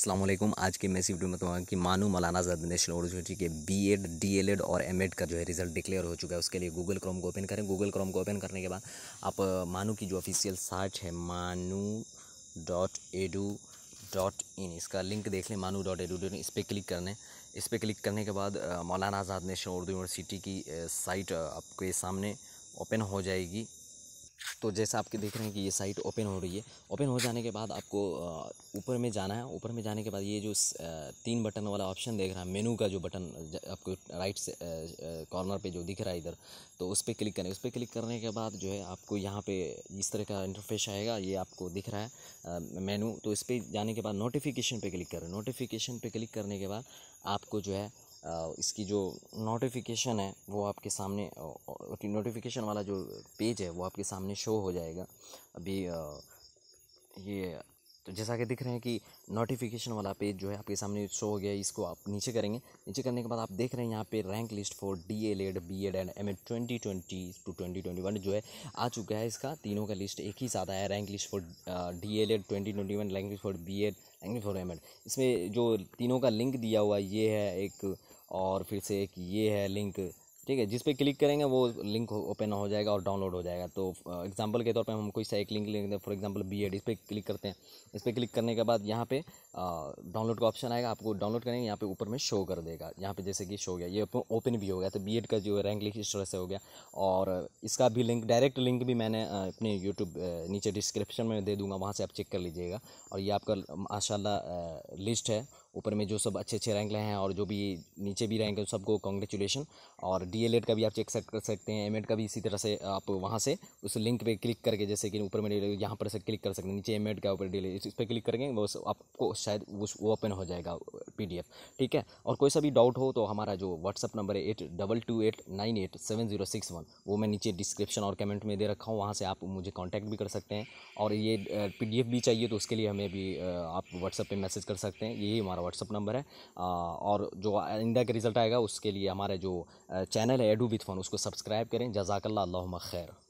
असलम आज के मैं इसी वीडियो में बताऊँगा कि मानू मौलाना जद नेशनल यूनिवर्सिटी के B Ed D El Ed और एम एड का जो है रिजल्ट डिक्लेयर हो चुका है उसके लिए गूगल क्रोम को ओपन करें गूगल क्रोम को ओपन करने के बाद आप मानू की जो ऑफिशियल साइट है मानू डॉट एडू डॉट इन इसका लिंक देख लें मानू डॉट एडू डॉट इन इस पर क्लिक करने इस पर क्लिक करने के बाद मौलाना आज़ाद नेशनल उर्दू यूनिवर्सिटी की साइट आपके सामने ओपन हो जाएगी तो जैसा आपके देख रहे हैं कि ये साइट ओपन हो रही है ओपन हो जाने के बाद आपको ऊपर में जाना है ऊपर में जाने के बाद ये जो तीन बटन वाला ऑप्शन देख रहा है मेनू का जो बटन आपको राइट से कॉर्नर पे जो दिख रहा है इधर तो उस पर क्लिक करें उस पर क्लिक करने के बाद जो है आपको यहाँ पे इस तरह का इंटरफेस आएगा ये आपको दिख रहा है मेनू तो इस पर जाने के बाद नोटिफिकेशन पर क्लिक करें नोटिफिकेशन पर क्लिक करने के बाद आपको जो है इसकी जो नोटिफिकेशन है वो आपके सामने नोटिफिकेशन वाला जो पेज है वो आपके सामने शो हो जाएगा अभी ये तो जैसा कि दिख रहे हैं कि नोटिफिकेशन वाला पेज जो है आपके सामने शो हो गया इसको आप नीचे करेंगे नीचे करने के बाद आप देख रहे हैं यहाँ पे rank list for D El Ed B Ed and M Ed twenty twenty two twenty twenty one जो है आ चुका है इसका तीनों का लिस्ट एक ही साथ आया rank list for D El Ed twenty twenty one rank list for B Ed rank list for M Ed इसमें जो तीनों का लिंक दिया हुआ ये है एक और फिर से एक ये है लिंक ठीक है जिस पे क्लिक करेंगे वो लिंक ओपन हो जाएगा और डाउनलोड हो जाएगा तो एग्जांपल के तौर पे हम कोई सा एक लिंक लेंगे फॉर एग्जांपल बी एड इस पर क्लिक करते हैं इस पर क्लिक करने के बाद यहाँ पे डाउनलोड का ऑप्शन आएगा आपको डाउनलोड करेंगे यहाँ पे ऊपर में शो कर देगा यहाँ पे जैसे कि शो गया ये ओपन भी हो गया तो बी का जो रैंक लिख इस तरह से हो गया और इसका भी लिंक डायरेक्ट लिंक भी मैंने अपने यूट्यूब नीचे डिस्क्रिप्शन में दे दूँगा वहाँ से आप चेक कर लीजिएगा और ये आपका माशा लिस्ट है ऊपर में जो सब अच्छे अच्छे रैंक रहे हैं और जो भी नीचे भी रैंक है सबको कॉन्ग्रेचुलेशन और डी का भी आप चेक कर सकते हैं एम का भी इसी तरह से आप वहाँ से उस लिंक पर क्लिक करके जैसे कि ऊपर में यहाँ पर से क्लिक कर सकते हैं नीचे एम का ऊपर डी इस पर क्लिक करेंगे वो आपको शायद वो ओपन हो जाएगा पी ठीक है और कोई सा भी डाउट हो तो हमारा जो व्हाट्सअप नंबर है eight double two eight nine eight seven zero six one वो मैं नीचे डिस्क्रिप्शन और कमेंट में दे रखा हूँ वहाँ से आप मुझे कॉन्टैक्ट भी कर सकते हैं और ये पी भी चाहिए तो उसके लिए हमें भी आप व्हाट्सएप पर मैसेज कर सकते हैं यही हमारा हमारा व्हाट्सअप नंबर है और जो इंडिया का रिज़ल्ट आएगा उसके लिए हमारे जो चैनल है एडू विथ फोन उसको सब्सक्राइब करें जजाकल्ला खैर